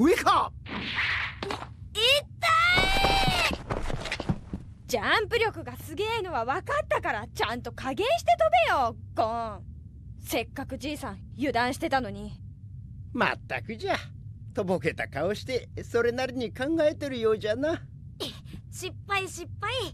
上か痛いジャンプ力がすげえのは分かったからちゃんと加減して飛べよゴーンせっかくじいさん油断してたのにまったくじゃとぼけた顔してそれなりに考えてるようじゃな失敗失敗